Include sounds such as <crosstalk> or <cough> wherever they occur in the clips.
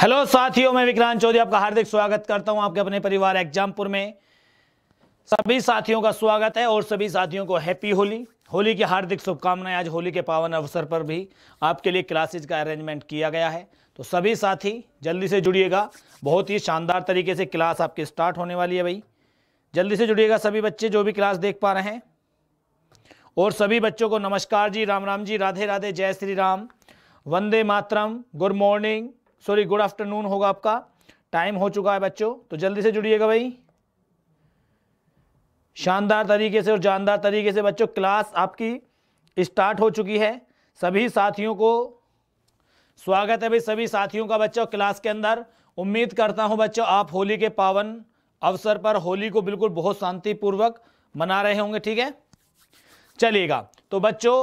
hello साथियों मैं विक्रांत चौधरी आपका हार्दिक स्वागत करता हूं आपके अपने परिवार एग्जामपुर में सभी साथियों का स्वागत है और सभी साथियों को हैप्पी होली होली की हार्दिक शुभकामनाएं आज होली के पावन अवसर पर भी आपके लिए क्लासेज का अरेंजमेंट किया गया है तो सभी साथी जल्दी से जुड़िएगा बहुत ही शानदार तरीके से क्लास आपकी स्टार्ट होने वाली है भाई जल्दी से जुड़िएगा सभी बच्चे जो भी क्लास देख पा रहे हैं और सभी बच्चों को नमस्कार जी राम राम जी राधे राधे जय श्री राम वंदे मातरम good morning sorry good afternoon होगा आपका टाइम हो चुका है बच्चों तो जल्दी से जुड़िएगा भाई शानदार तरीके से और जानदार तरीके से बच्चों क्लास आपकी स्टार्ट हो चुकी है सभी साथियों को स्वागत है भाई सभी साथियों का बच्चों क्लास के अंदर उम्मीद करता हूं बच्चों आप होली के पावन अवसर पर होली को बिल्कुल बहुत शांतिपूर्वक मना रहे होंगे ठीक है चलिएगा तो बच्चों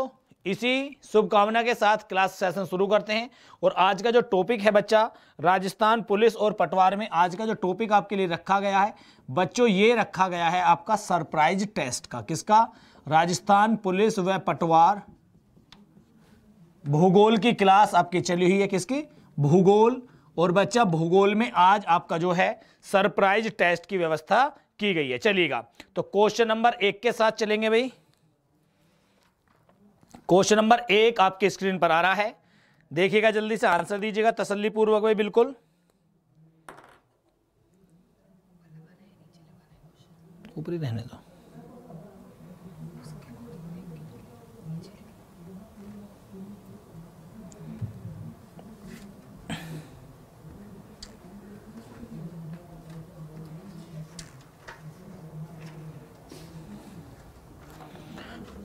इसी शुभकामना के साथ क्लास सेशन शुरू करते हैं और आज का जो टॉपिक है बच्चा राजस्थान पुलिस और पटवार में आज का जो टॉपिक आपके लिए रखा गया है बच्चों ये रखा गया है आपका सरप्राइज टेस्ट का किसका राजस्थान पुलिस व पटवार भूगोल की क्लास आपकी चली हुई है किसकी भूगोल और बच्चा भूगोल में आज आपका जो है सरप्राइज टेस्ट की व्यवस्था की गई है चलिएगा तो क्वेश्चन नंबर एक के साथ चलेंगे भाई क्वेश्चन नंबर एक आपके स्क्रीन पर आ रहा है देखिएगा जल्दी से आंसर दीजिएगा तसल्लीपूर्वक भाई बिल्कुल ऊपरी रहने दो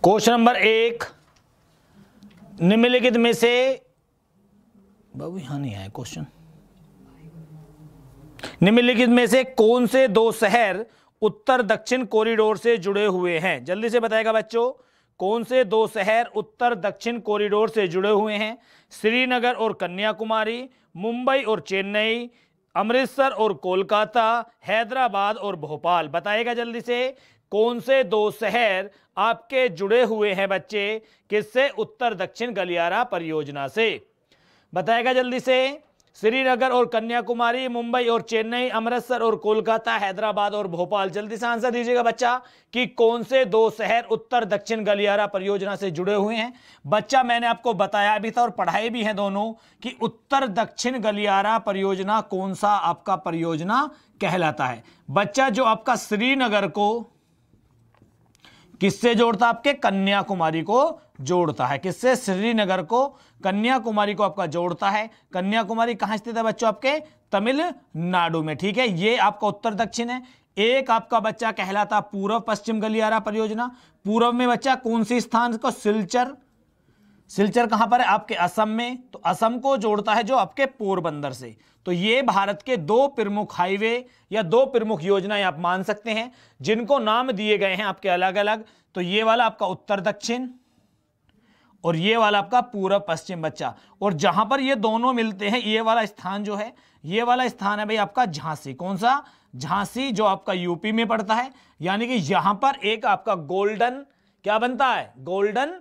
क्वेश्चन नंबर एक निम्नलिखित में से बाबू यहां नहीं आया क्वेश्चन निम्नलिखित में से कौन से दो शहर उत्तर दक्षिण कॉरिडोर से जुड़े हुए हैं जल्दी से बताएगा बच्चों कौन से दो शहर उत्तर दक्षिण कॉरिडोर से जुड़े हुए हैं श्रीनगर और कन्याकुमारी मुंबई और चेन्नई अमृतसर और कोलकाता हैदराबाद और भोपाल बताएगा जल्दी से कौन से दो शहर आपके जुड़े हुए हैं बच्चे किससे उत्तर दक्षिण गलियारा परियोजना से बताएगा जल्दी से श्रीनगर और कन्याकुमारी मुंबई और चेन्नई अमृतसर और कोलकाता हैदराबाद और भोपाल जल्दी से आंसर दीजिएगा बच्चा कि कौन से दो शहर उत्तर दक्षिण गलियारा परियोजना से जुड़े हुए हैं बच्चा मैंने आपको बताया भी था और पढ़ाए भी है दोनों कि उत्तर दक्षिण गलियारा परियोजना कौन सा आपका परियोजना कहलाता है बच्चा जो आपका श्रीनगर को किससे जोड़ता है आपके कन्याकुमारी को जोड़ता है किससे श्रीनगर को कन्याकुमारी को आपका जोड़ता है कन्याकुमारी कहां स्थित है बच्चों आपके तमिलनाडु में ठीक है ये आपका उत्तर दक्षिण है एक आपका बच्चा कहलाता पूर्व पश्चिम गलियारा परियोजना पूर्व में बच्चा कौन सी स्थान को सिलचर सिलचर कहां पर है आपके असम में तो असम को जोड़ता है जो आपके पोरबंदर से तो ये भारत के दो प्रमुख हाईवे या दो प्रमुख योजनाएं आप मान सकते हैं जिनको नाम दिए गए हैं आपके अलग अलग तो ये वाला आपका उत्तर दक्षिण और ये वाला आपका पूरा पश्चिम बच्चा और जहां पर ये दोनों मिलते हैं ये वाला स्थान जो है ये वाला स्थान है भाई आपका झांसी कौन सा झांसी जो आपका यूपी में पड़ता है यानी कि यहां पर एक आपका गोल्डन क्या बनता है गोल्डन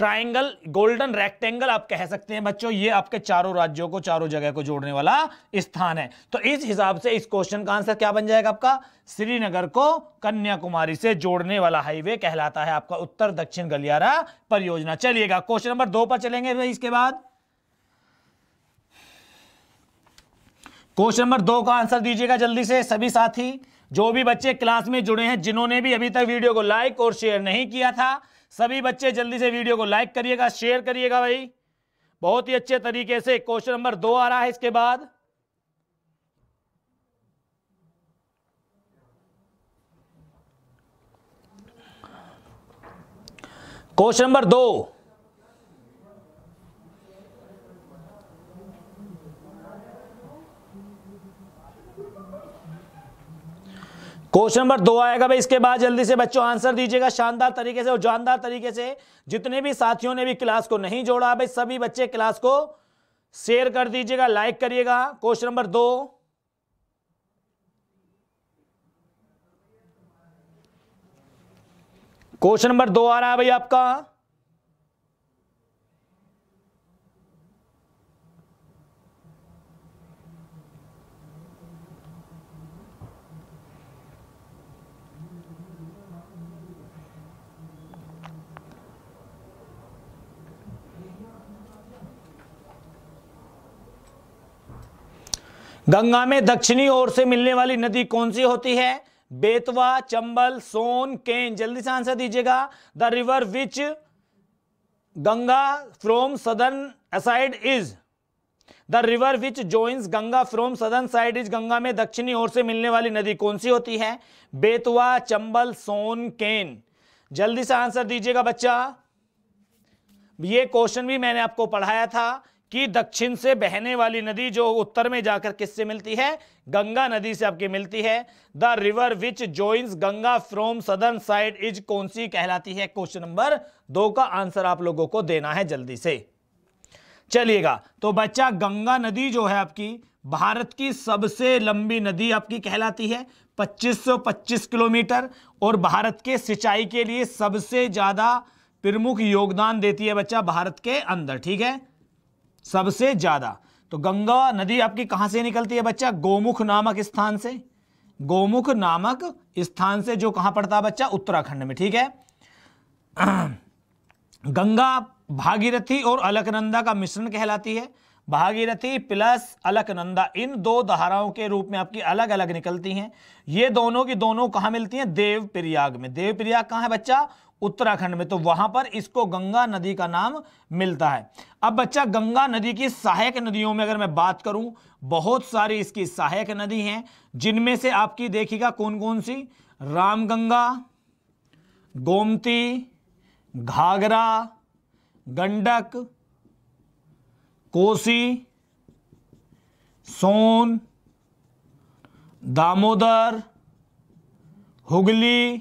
ट्राइंगल गोल्डन रेक्टेंगल आप कह सकते हैं बच्चों ये आपके चारों राज्यों को चारों जगह को जोड़ने वाला स्थान है तो इस हिसाब से इस क्वेश्चन का आंसर क्या बन जाएगा आपका श्रीनगर को कन्याकुमारी से जोड़ने वाला हाईवे कहलाता है आपका उत्तर दक्षिण गलियारा परियोजना चलिएगा क्वेश्चन नंबर दो पर चलेंगे इसके बाद क्वेश्चन नंबर दो का आंसर दीजिएगा जल्दी से सभी साथी जो भी बच्चे क्लास में जुड़े हैं जिन्होंने भी अभी तक वीडियो को लाइक और शेयर नहीं किया था सभी बच्चे जल्दी से वीडियो को लाइक करिएगा शेयर करिएगा भाई बहुत ही अच्छे तरीके से क्वेश्चन नंबर दो आ रहा है इसके बाद क्वेश्चन नंबर दो क्वेश्चन नंबर दो आएगा भाई इसके बाद जल्दी से बच्चों आंसर दीजिएगा शानदार तरीके से और जानदार तरीके से जितने भी साथियों ने भी क्लास को नहीं जोड़ा भाई सभी बच्चे क्लास को शेयर कर दीजिएगा लाइक करिएगा क्वेश्चन नंबर दो क्वेश्चन नंबर दो आ रहा है भाई आपका गंगा में दक्षिणी ओर से मिलने वाली नदी कौन सी होती है बेतवा चंबल सोन केन जल्दी से आंसर दीजिएगा the river which Ganga from southern side is the river which joins Ganga from southern side is Ganga में दक्षिणी ओर से मिलने वाली नदी कौन सी होती है बेतवा चंबल सोन केन जल्दी से आंसर दीजिएगा बच्चा ये क्वेश्चन भी मैंने आपको पढ़ाया था कि दक्षिण से बहने वाली नदी जो उत्तर में जाकर किससे मिलती है गंगा नदी से आपकी मिलती है the river which joins Ganga from southern side is कौन सी कहलाती है क्वेश्चन नंबर दो का आंसर आप लोगों को देना है जल्दी से चलिएगा तो बच्चा गंगा नदी जो है आपकी भारत की सबसे लंबी नदी आपकी कहलाती है 2525 किलोमीटर और भारत के सिंचाई के लिए सबसे ज़्यादा प्रमुख योगदान देती है बच्चा भारत के अंदर ठीक है सबसे ज़्यादा तो गंगा नदी आपकी कहां से निकलती है बच्चा गोमुख नामक स्थान से गोमुख नामक स्थान से जो कहां पड़ता है बच्चा उत्तराखंड में ठीक है <clears throat> गंगा भागीरथी और अलकनंदा का मिश्रण कहलाती है भागीरथी प्लस अलकनंदा इन दो धाराओं के रूप में आपकी अलग अलग निकलती हैं ये दोनों की दोनों कहां मिलती हैं देवप्रयाग में देवप्रयाग कहां है बच्चा उत्तराखंड में तो वहां पर इसको गंगा नदी का नाम मिलता है अब बच्चा गंगा नदी की सहायक नदियों में अगर मैं बात करूं बहुत सारी इसकी सहायक नदी हैं जिनमें से आपकी देखिएगा कौन कौन सी रामगंगा गोमती घाघरा गंडक कोसी सोन दामोदर हुगली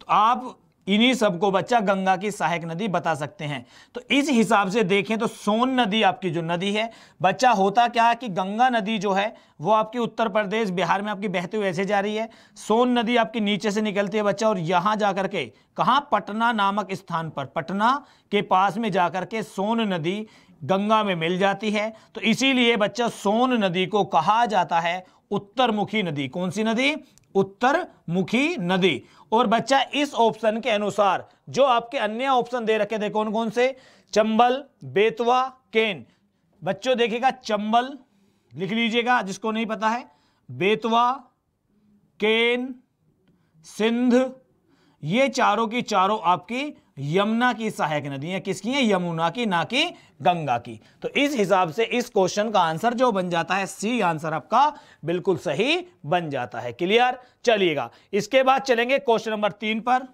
तो आप इन्हीं सबको बच्चा गंगा की सहायक नदी बता सकते हैं तो इस हिसाब से देखें तो सोन नदी आपकी जो नदी है बच्चा होता क्या है कि गंगा नदी जो है वो आपकी उत्तर प्रदेश बिहार में आपकी बहते हुए ऐसे जा रही है सोन नदी आपकी नीचे से निकलती है बच्चा और यहाँ जा करके कहाँ पटना नामक स्थान पर पटना के पास में जा के सोन नदी गंगा में मिल जाती है तो इसीलिए बच्चा सोन नदी को कहा जाता है उत्तरमुखी नदी कौन सी नदी उत्तर मुखी नदी और बच्चा इस ऑप्शन के अनुसार जो आपके अन्य ऑप्शन दे रखे थे कौन कौन से चंबल बेतवा केन बच्चों देखिएगा चंबल लिख लीजिएगा जिसको नहीं पता है बेतवा केन सिंध ये चारों की चारों आपकी यमुना की सहायक नदियां किसकी हैं यमुना की ना कि गंगा की तो इस हिसाब से इस क्वेश्चन का आंसर जो बन जाता है सी आंसर आपका बिल्कुल सही बन जाता है क्लियर चलिएगा इसके बाद चलेंगे क्वेश्चन नंबर तीन पर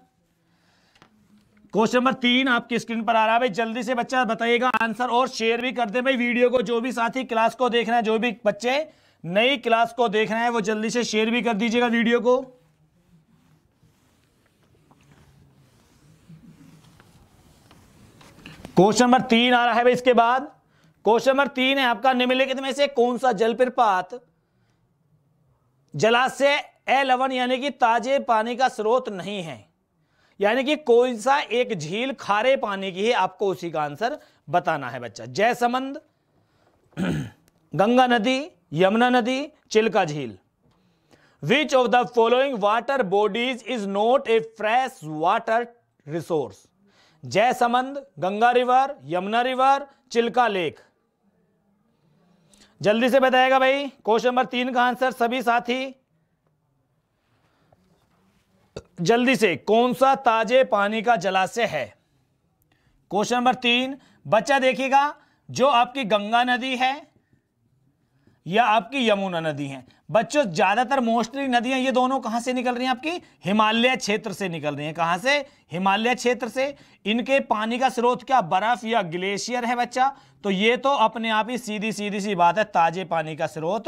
क्वेश्चन नंबर तीन आपकी स्क्रीन पर आ रहा है भाई जल्दी से बच्चा बताइएगा आंसर और शेयर भी कर दे भाई वीडियो को जो भी साथी क्लास को देख रहे हैं जो भी बच्चे नई क्लास को देख रहे हैं वो जल्दी से शेयर भी कर दीजिएगा वीडियो को क्वेश्चन नंबर तीन आ रहा है इसके बाद क्वेश्चन नंबर तीन है आपका निम्नलिखित में से कौन सा जलप्रपात जलाशय जलाशय एलवन यानी कि ताजे पानी का स्रोत नहीं है यानी कि कौन सा एक झील खारे पानी की है आपको उसी का आंसर बताना है बच्चा जयसमंद <clears throat> गंगा नदी यमुना नदी चिल्का झील which of the following water bodies is not a fresh water resource Jaisamand Ganga river Yamuna river Chilka lake जल्दी से बताएगा भाई क्वेश्चन नंबर तीन का आंसर सभी साथी जल्दी से कौन सा ताजे पानी का जलाशय है क्वेश्चन नंबर तीन बच्चा देखिएगा जो आपकी गंगा नदी है या आपकी यमुना नदी है बच्चों ज्यादातर मोस्टली नदियां ये दोनों कहां से निकल रही हैं आपकी हिमालय क्षेत्र से निकल रही हैं कहां से हिमालय क्षेत्र से इनके पानी का स्रोत क्या बर्फ या ग्लेशियर है बच्चा तो ये तो अपने आप ही सीधी सीधी सी बात है ताजे पानी का स्रोत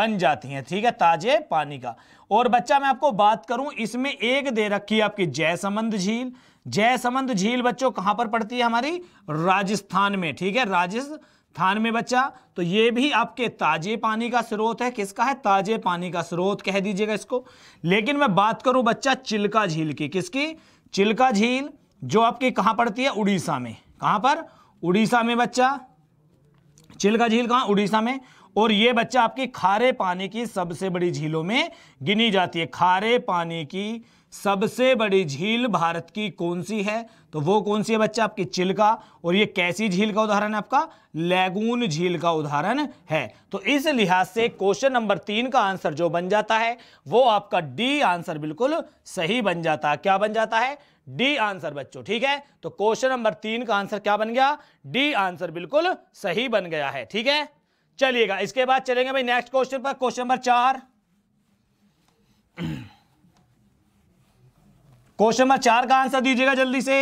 बन जाती हैं ठीक है ताजे पानी का और बच्चा मैं आपको बात करूं इसमें एक दे रखी है आपकी जयसमंद झील जयसमंद झील बच्चों कहां पर पड़ती है हमारी राजस्थान में ठीक है राजस्थान थान में बच्चा तो ये भी आपके ताजे पानी का स्रोत है किसका है ताजे पानी का स्रोत कह दीजिएगा इसको लेकिन मैं बात करूं बच्चा चिल्का झील की किसकी चिल्का झील जो आपकी कहां पड़ती है उड़ीसा में कहां पर उड़ीसा में बच्चा चिल्का झील कहां उड़ीसा में और ये बच्चा आपकी खारे पानी की सबसे बड़ी झीलों में गिनी जाती है खारे पानी की सबसे बड़ी झील भारत की कौन सी है तो वो कौन सी है बच्चा आपकी चिल्का और ये कैसी झील का उदाहरण है आपका लैगून झील का उदाहरण है तो इस लिहाज से क्वेश्चन नंबर तीन का आंसर जो बन जाता है वो आपका डी आंसर बिल्कुल सही बन जाता है क्या बन जाता है डी आंसर बच्चों ठीक है तो क्वेश्चन नंबर तीन का आंसर क्या बन गया डी आंसर बिल्कुल सही बन गया है ठीक है चलिएगा इसके बाद चलेंगे भाई नेक्स्ट क्वेश्चन पर क्वेश्चन नंबर चार क्वेश्चन नंबर चार का आंसर दीजिएगा जल्दी से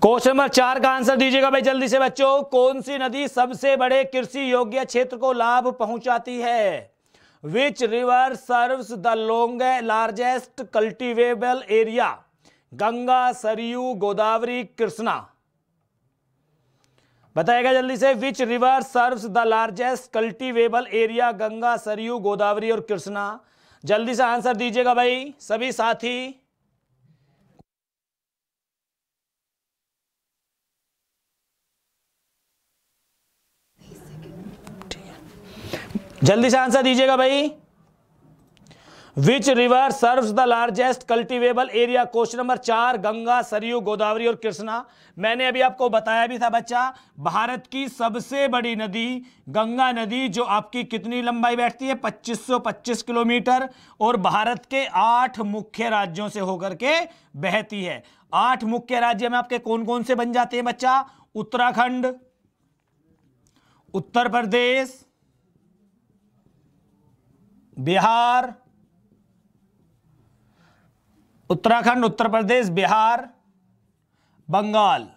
क्वेश्चन नंबर चार का आंसर दीजिएगा भाई जल्दी से बच्चों कौन सी नदी सबसे बड़े कृषि योग्य क्षेत्र को लाभ पहुंचाती है which river serve the long largest cultivable area Ganga Saryu Godavari Krishna बताएगा जल्दी से which river serves the largest cultivable area Ganga Saryu Godavari और कृष्णा जल्दी से आंसर दीजिएगा भाई सभी साथी जल्दी से आंसर दीजिएगा भाई which river serves the largest cultivable area question number चार गंगा सरयू गोदावरी और कृष्णा मैंने अभी आपको बताया भी था बच्चा भारत की सबसे बड़ी नदी गंगा नदी जो आपकी कितनी लंबाई बैठती है 2525 किलोमीटर और भारत के आठ मुख्य राज्यों से होकर के बहती है आठ मुख्य राज्य में आपके कौन कौन से बन जाते हैं बच्चा उत्तराखंड उत्तर प्रदेश बिहार उत्तराखंड उत्तर प्रदेश बिहार बंगाल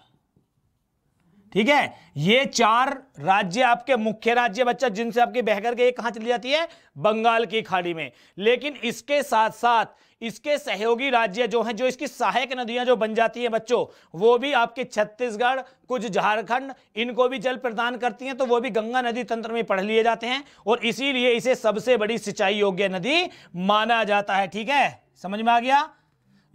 ठीक है ये चार राज्य आपके मुख्य राज्य बच्चा जिनसे आपकी बहकर के कहां चली जाती है बंगाल की खाड़ी में लेकिन इसके साथ साथ इसके सहयोगी राज्य जो हैं जो इसकी सहायक नदियां जो बन जाती हैं बच्चों वो भी आपके छत्तीसगढ़ कुछ झारखंड इनको भी जल प्रदान करती हैं तो वो भी गंगा नदी तंत्र में पढ़ लिए जाते हैं और इसीलिए इसे सबसे बड़ी सिंचाई योग्य नदी माना जाता है ठीक है समझ में आ गया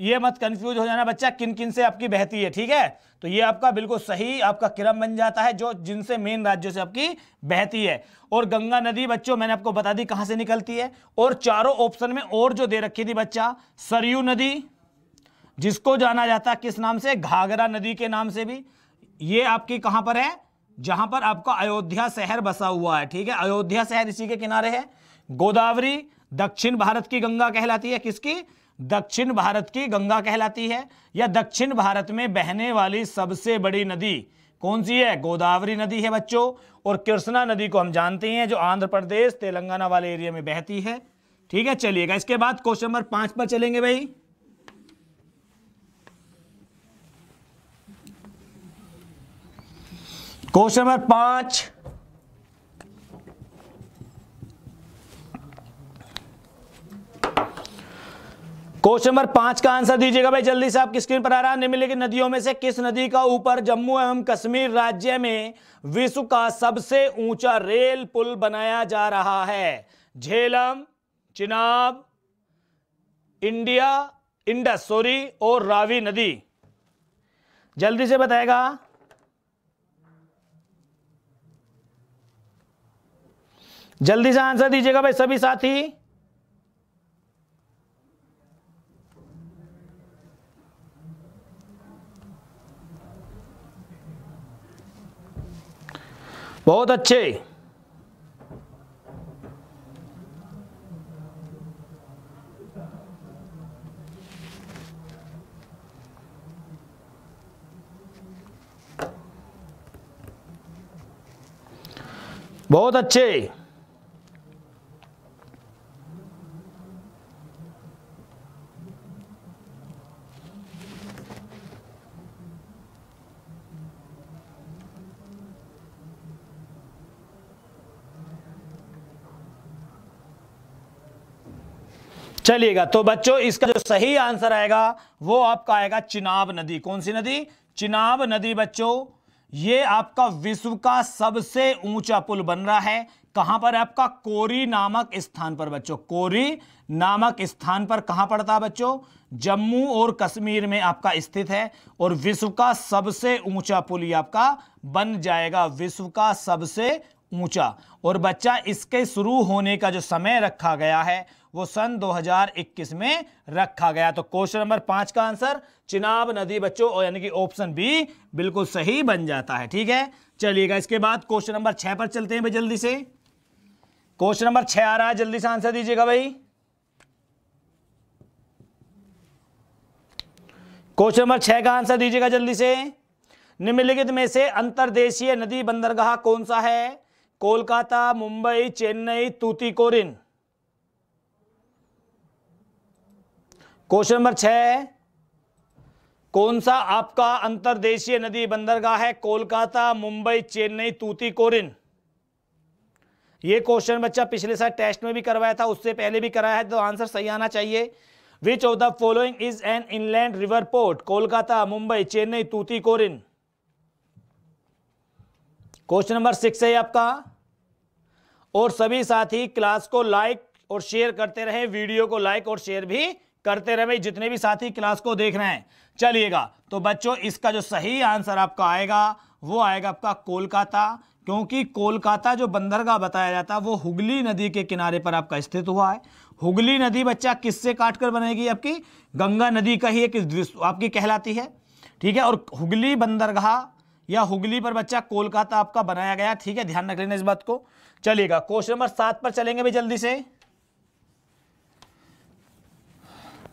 ये मत कंफ्यूज हो जाना बच्चा किन किन से आपकी बहती है ठीक है तो ये आपका बिल्कुल सही आपका क्रम बन जाता है जो जिनसे मेन राज्यों से आपकी बहती है और गंगा नदी बच्चों मैंने आपको बता दी कहां से निकलती है और चारों ऑप्शन में और जो दे रखी थी बच्चा सरयू नदी जिसको जाना जाता किस नाम से घाघरा नदी के नाम से भी ये आपकी कहां पर है जहां पर आपका अयोध्या शहर बसा हुआ है ठीक है अयोध्या शहर इसी के किनारे है गोदावरी दक्षिण भारत की गंगा कहलाती है किसकी दक्षिण भारत की गंगा कहलाती है या दक्षिण भारत में बहने वाली सबसे बड़ी नदी कौन सी है गोदावरी नदी है बच्चों और कृष्णा नदी को हम जानते हैं जो आंध्र प्रदेश तेलंगाना वाले एरिया में बहती है ठीक है चलिएगा इसके बाद क्वेश्चन नंबर पांच पर चलेंगे भाई क्वेश्चन नंबर पांच क्वेश्चन नंबर पांच का आंसर दीजिएगा भाई जल्दी से आपकी स्क्रीन पर आ रहा है निम्नलिखित नदियों में से किस नदी का ऊपर जम्मू एवं कश्मीर राज्य में विश्व का सबसे ऊंचा रेल पुल बनाया जा रहा है Jhelum Chenab India Indus sorry और रावी नदी जल्दी से बताएगा जल्दी से आंसर दीजिएगा भाई सभी साथी बहुत अच्छे बहुत अच्छे चलिएगा तो बच्चों इसका जो सही आंसर आएगा वो आपका आएगा चिनाब नदी कौन सी नदी चिनाब नदी बच्चों ये आपका विश्व का सबसे ऊंचा पुल बन रहा है कहां पर आपका कोरी नामक स्थान पर बच्चों कोरी नामक स्थान पर कहां पड़ता है बच्चों जम्मू और कश्मीर में आपका स्थित है और विश्व का सबसे ऊंचा पुल ये आपका बन जाएगा विश्व का सबसे ऊंचा और बच्चा इसके शुरू होने का जो समय रखा गया है वो सन 2021 में रखा गया तो क्वेश्चन नंबर पांच का आंसर चिनाब नदी बच्चों और यानी कि ऑप्शन बी बिल्कुल सही बन जाता है ठीक है चलिएगा इसके बाद क्वेश्चन नंबर छह पर चलते हैं भाई जल्दी से क्वेश्चन नंबर छह आ रहा है जल्दी से आंसर दीजिएगा भाई क्वेश्चन नंबर छह का आंसर दीजिएगा जल्दी से निम्नलिखित में से अंतरदेशीय नदी बंदरगाह कौन सा है कोलकाता मुंबई चेन्नई तूतीकोरिन क्वेश्चन नंबर छह कौन सा आपका अंतर्देशीय नदी बंदरगाह है कोलकाता मुंबई चेन्नई तूतीकोरिन ये क्वेश्चन बच्चा पिछले साल टेस्ट में भी करवाया था उससे पहले भी कराया है तो आंसर सही आना चाहिए which of the following is an inland river port Kolkata Mumbai Chennai Tuticorin question number six है आपका और सभी साथी क्लास को लाइक और शेयर करते रहे वीडियो को लाइक और शेयर भी करते रहे भाई जितने भी साथी क्लास को देख रहे हैं चलिएगा तो बच्चों इसका जो सही आंसर आपका आएगा वो आएगा आपका कोलकाता क्योंकि कोलकाता जो बंदरगाह बताया जाता है वो हुगली नदी के किनारे पर आपका स्थित हुआ है हुगली नदी बच्चा किससे काट कर बनेगी आपकी गंगा नदी का ही एक आपकी कहलाती है ठीक है और हुगली बंदरगाह या हुगली पर बच्चा कोलकाता आपका बनाया गया ठीक है ध्यान रख लेना इस बात को चलिएगा क्वेश्चन नंबर सात पर चलेंगे भी जल्दी से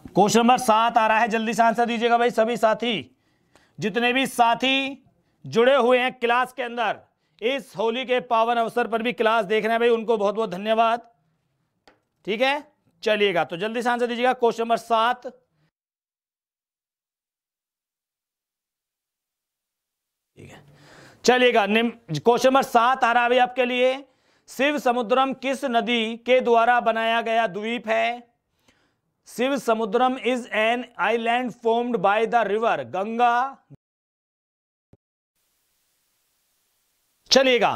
क्वेश्चन नंबर सात आ रहा है जल्दी से आंसर दीजिएगा भाई सभी साथी जितने भी साथी जुड़े हुए हैं क्लास के अंदर इस होली के पावन अवसर पर भी क्लास देख रहे हैं भाई उनको बहुत बहुत धन्यवाद ठीक है चलिएगा तो जल्दी से आंसर दीजिएगा क्वेश्चन नंबर सात चलिएगा क्वेश्चन नंबर सात आ रहा है आपके लिए शिव समुद्रम किस नदी के द्वारा बनाया गया द्वीप है Shivasamudram is an island formed by the river Ganga चलिएगा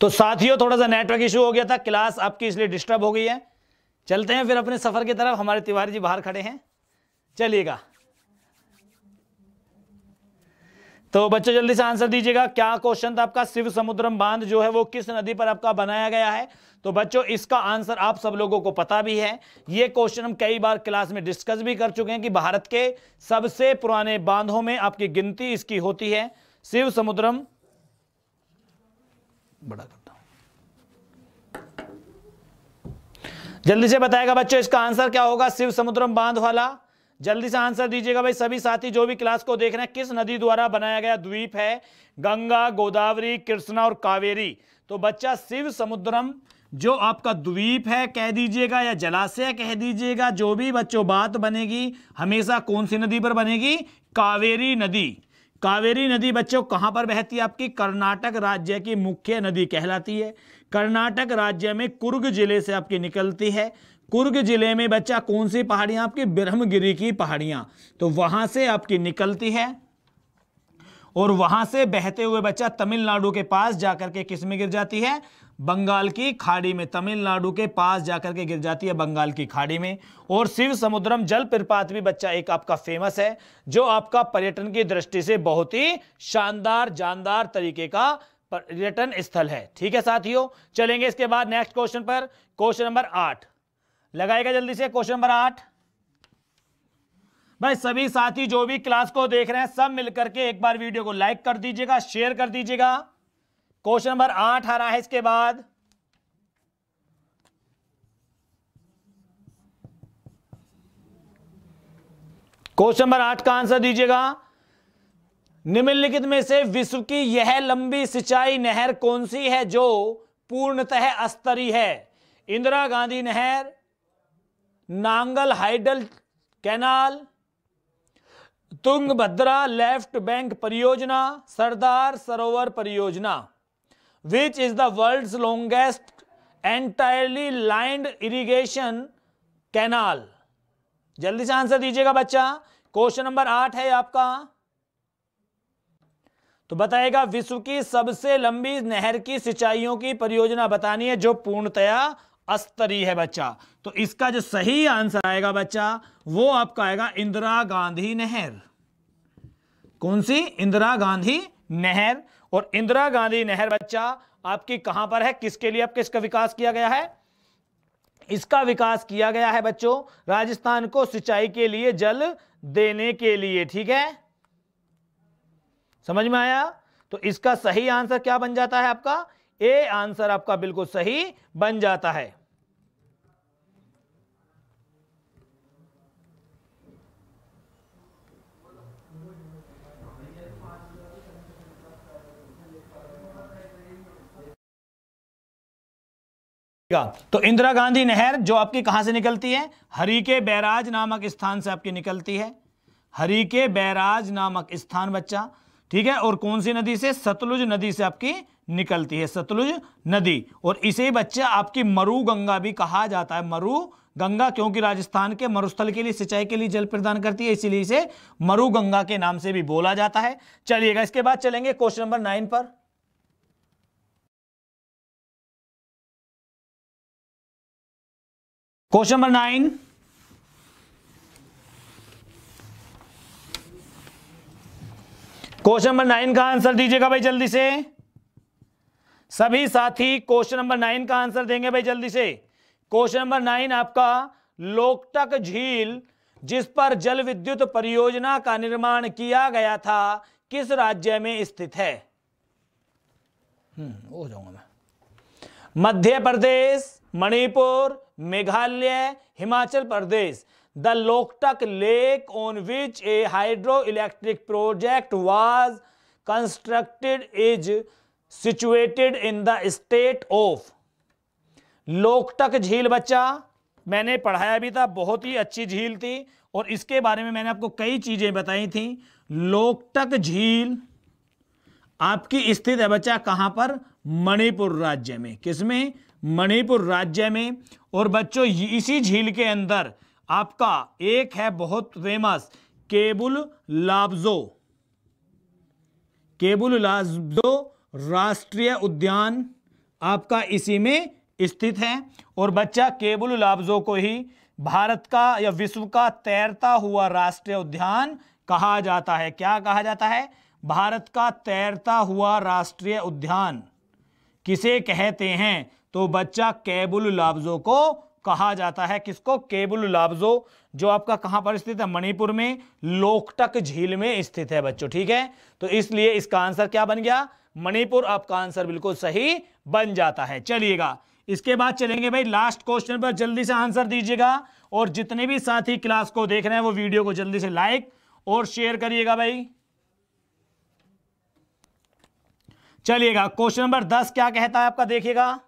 तो साथियों थोड़ा सा नेटवर्क इशू हो गया था क्लास आपकी इसलिए डिस्टर्ब हो गई है चलते हैं फिर अपने सफर की तरफ हमारे तिवारी जी बाहर खड़े हैं चलिएगा तो बच्चों जल्दी से आंसर दीजिएगा क्या क्वेश्चन था आपका शिव समुद्रम बांध जो है वो किस नदी पर आपका बनाया गया है तो बच्चों इसका आंसर आप सब लोगों को पता भी है ये क्वेश्चन हम कई बार क्लास में डिस्कस भी कर चुके हैं कि भारत के सबसे पुराने बांधों में आपकी गिनती इसकी होती है शिव समुद्रम बड़ा करता हूं जल्दी से बताएगा बच्चों इसका आंसर क्या होगा शिव समुद्रम बांध वाला जल्दी से आंसर दीजिएगा भाई सभी साथी जो भी क्लास को देख रहे हैं किस नदी द्वारा बनाया गया द्वीप है गंगा गोदावरी कृष्णा और कावेरी तो बच्चा शिव समुद्रम जो आपका द्वीप है कह दीजिएगा या जलाशय कह दीजिएगा जो भी बच्चों बात बनेगी हमेशा कौन सी नदी पर बनेगी कावेरी नदी कावेरी नदी बच्चों कहाँ पर बहती है आपकी कर्नाटक राज्य की मुख्य नदी कहलाती है कर्नाटक राज्य में कुर्ग जिले से आपकी निकलती है कुर्ग जिले में बच्चा कौन सी पहाड़ियां आपकी ब्रह्मगिरी की पहाड़ियां तो वहां से आपकी निकलती है और वहां से बहते हुए बच्चा तमिलनाडु के पास जाकर के किस में गिर जाती है बंगाल की खाड़ी में तमिलनाडु के पास जाकर के गिर जाती है बंगाल की खाड़ी में और शिव समुद्रम जल प्रपात भी बच्चा एक आपका फेमस है जो आपका पर्यटन की दृष्टि से बहुत ही शानदार जानदार तरीके का पर्यटन स्थल है ठीक है साथियों चलेंगे इसके बाद नेक्स्ट क्वेश्चन पर क्वेश्चन नंबर आठ लगाएगा जल्दी से क्वेश्चन नंबर आठ भाई सभी साथी जो भी क्लास को देख रहे हैं सब मिलकर के एक बार वीडियो को लाइक कर दीजिएगा शेयर कर दीजिएगा क्वेश्चन नंबर आठ आ रहा है इसके बाद क्वेश्चन नंबर आठ का आंसर दीजिएगा निम्नलिखित में से विश्व की यह लंबी सिंचाई नहर कौन सी है जो पूर्णतः स्तरी है इंदिरा गांधी नहर Nangal hydel canal Tungabhadra left bank परियोजना सरदार सरोवर परियोजना which is the world longest entirely lined irrigation canal जल्दी से आंसर दीजिएगा बच्चा क्वेश्चन नंबर आठ है आपका तो बताएगा विश्व की सबसे लंबी नहर की सिंचाइयों की परियोजना बतानी है जो पूर्णतया अस्तरी है बच्चा तो इसका जो सही आंसर आएगा बच्चा वो आपका आएगा इंदिरा गांधी नहर कौन सी इंदिरा गांधी नहर और इंदिरा गांधी नहर बच्चा आपकी कहां पर है किसके लिए आपके इसका विकास किया गया है इसका विकास किया गया है बच्चों राजस्थान को सिंचाई के लिए जल देने के लिए ठीक है समझ में आया तो इसका सही आंसर क्या बन जाता है आपका ए आंसर आपका बिल्कुल सही बन जाता है तो इंदिरा गांधी नहर जो आपकी कहां से निकलती है के बैराज नामक स्थान से आपकी निकलती है के बैराज नामक स्थान बच्चा ठीक है और कौन सी नदी से सतलुज नदी से आपकी निकलती है सतलुज नदी और इसे बच्चा आपकी मरु गंगा भी कहा जाता है मरु गंगा क्योंकि राजस्थान के मरुस्थल के लिए सिंचाई के लिए जल प्रदान करती है इसीलिए इसे मरु गंगा के नाम से भी बोला जाता है चलिएगा इसके बाद चलेंगे क्वेश्चन नंबर नाइन पर question number nine question number nine का आंसर दीजिएगा भाई जल्दी से सभी साथी क्वेश्चन नंबर नाइन का आंसर देंगे भाई जल्दी से क्वेश्चन नंबर नाइन आपका लोकटक झील जिस पर जल विद्युत परियोजना का निर्माण किया गया था किस राज्य में स्थित है हम्म, हो जाऊंगा मैं Madhya Pradesh Manipur Meghalaya Himachal Pradesh the Loktak lake on which a hydro electric project was constructed is situated in the state of Loktak झील बच्चा मैंने पढ़ाया भी था बहुत ही अच्छी झील थी और इसके बारे में मैंने आपको कई चीजें बताई थी लोकटक झील आपकी स्थित है बच्चा कहां पर मणिपुर राज्य में किसमें मणिपुर राज्य में और बच्चों इसी झील के अंदर आपका एक है बहुत फेमस केबुल लाब्जो केबुल लाब्जो राष्ट्रीय उद्यान आपका इसी में स्थित है और बच्चा केबुल लाब्जो को ही भारत का या विश्व का तैरता हुआ राष्ट्रीय उद्यान कहा जाता है क्या कहा जाता है भारत का तैरता हुआ राष्ट्रीय उद्यान किसे कहते हैं तो बच्चा कैबुल लफ्जों को कहा जाता है किसको केबुल लाब्जो जो आपका कहां पर स्थित है मणिपुर में लोकटक झील में स्थित है बच्चों ठीक है तो इसलिए इसका आंसर क्या बन गया मणिपुर आपका आंसर बिल्कुल सही बन जाता है चलिएगा इसके बाद चलेंगे भाई लास्ट क्वेश्चन पर जल्दी से आंसर दीजिएगा और जितने भी साथी क्लास को देख रहे हैं वो वीडियो को जल्दी से लाइक और शेयर करिएगा भाई चलिएगा क्वेश्चन नंबर दस क्या कहता है आपका देखिएगा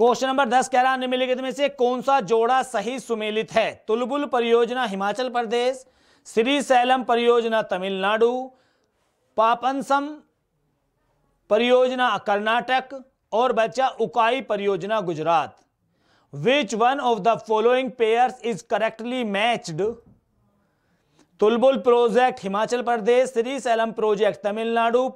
क्वेश्चन नंबर दस कह रहा निम्नलिखित में से कौन सा जोड़ा सही सुमेलित है तुलबुल परियोजना हिमाचल प्रदेश श्री सैलम परियोजना तमिलनाडु पापनसम परियोजना कर्नाटक और बच्चा उकाई परियोजना Gujarat which one of the following pairs is correctly matched Tulbul project Himachal Pradesh Srisailam project Tamil Nadu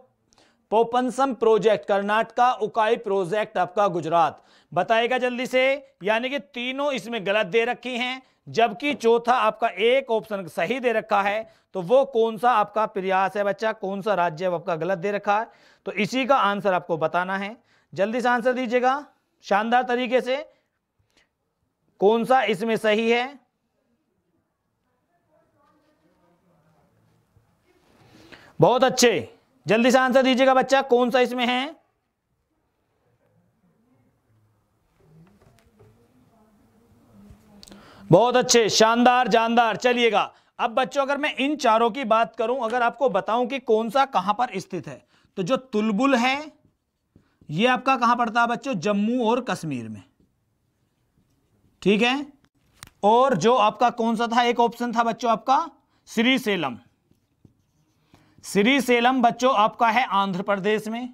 Papanasam project Karnataka Ukai project आपका गुजरात बताएगा जल्दी से यानी कि तीनों इसमें गलत दे रखी हैं जबकि चौथा आपका एक ऑप्शन सही दे रखा है तो वो कौन सा आपका प्रयास है बच्चा कौन सा राज्य आपका गलत दे रखा है तो इसी का आंसर आपको बताना है जल्दी से आंसर दीजिएगा शानदार तरीके से कौन सा इसमें सही है बहुत अच्छे जल्दी से आंसर दीजिएगा बच्चा कौन सा इसमें है बहुत अच्छे शानदार जानदार चलिएगा अब बच्चों अगर मैं इन चारों की बात करूं अगर आपको बताऊं कि कौन सा कहां पर स्थित है तो जो तुलबुल है ये आपका कहां पड़ता है बच्चों जम्मू और कश्मीर में ठीक है और जो आपका कौन सा था एक ऑप्शन था बच्चों आपका सेलम श्री सेलम बच्चों आपका है आंध्र प्रदेश में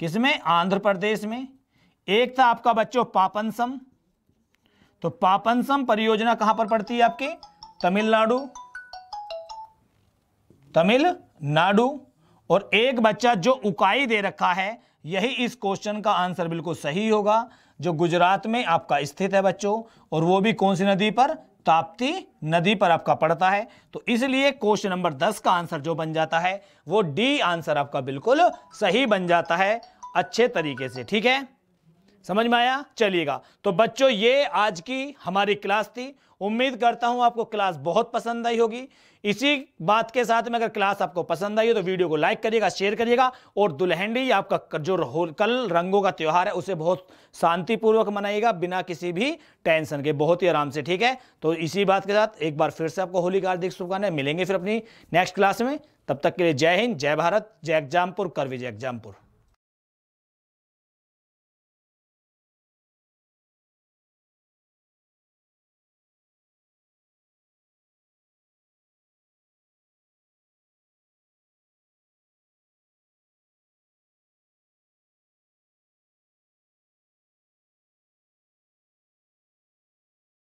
किसमें आंध्र प्रदेश में एक था आपका बच्चों पापनसम तो पापनसम परियोजना कहां पर पड़ती है आपके तमिलनाडु तमिलनाडु और एक बच्चा जो उकाई दे रखा है यही इस क्वेश्चन का आंसर बिल्कुल सही होगा जो गुजरात में आपका स्थित है बच्चों और वो भी कौन सी नदी पर ताप्ती नदी पर आपका पड़ता है तो इसलिए क्वेश्चन नंबर दस का आंसर जो बन जाता है वो डी आंसर आपका बिल्कुल सही बन जाता है अच्छे तरीके से ठीक है समझ में आया चलिएगा तो बच्चों ये आज की हमारी क्लास थी उम्मीद करता हूं आपको क्लास बहुत पसंद आई होगी इसी बात के साथ में अगर क्लास आपको पसंद आई हो तो वीडियो को लाइक करिएगा शेयर करिएगा और दुल्हेंडी आपका जो कल रंगों का त्यौहार है उसे बहुत शांतिपूर्वक मनाइएगा बिना किसी भी टेंशन के बहुत ही आराम से ठीक है तो इसी बात के साथ एक बार फिर से आपको होली का हार्दिक शुभकामनाएं मिलेंगे फिर अपनी नेक्स्ट क्लास में तब तक के लिए जय हिंद जय भारत जय एग्जामपुर कर जय एग्जामपुर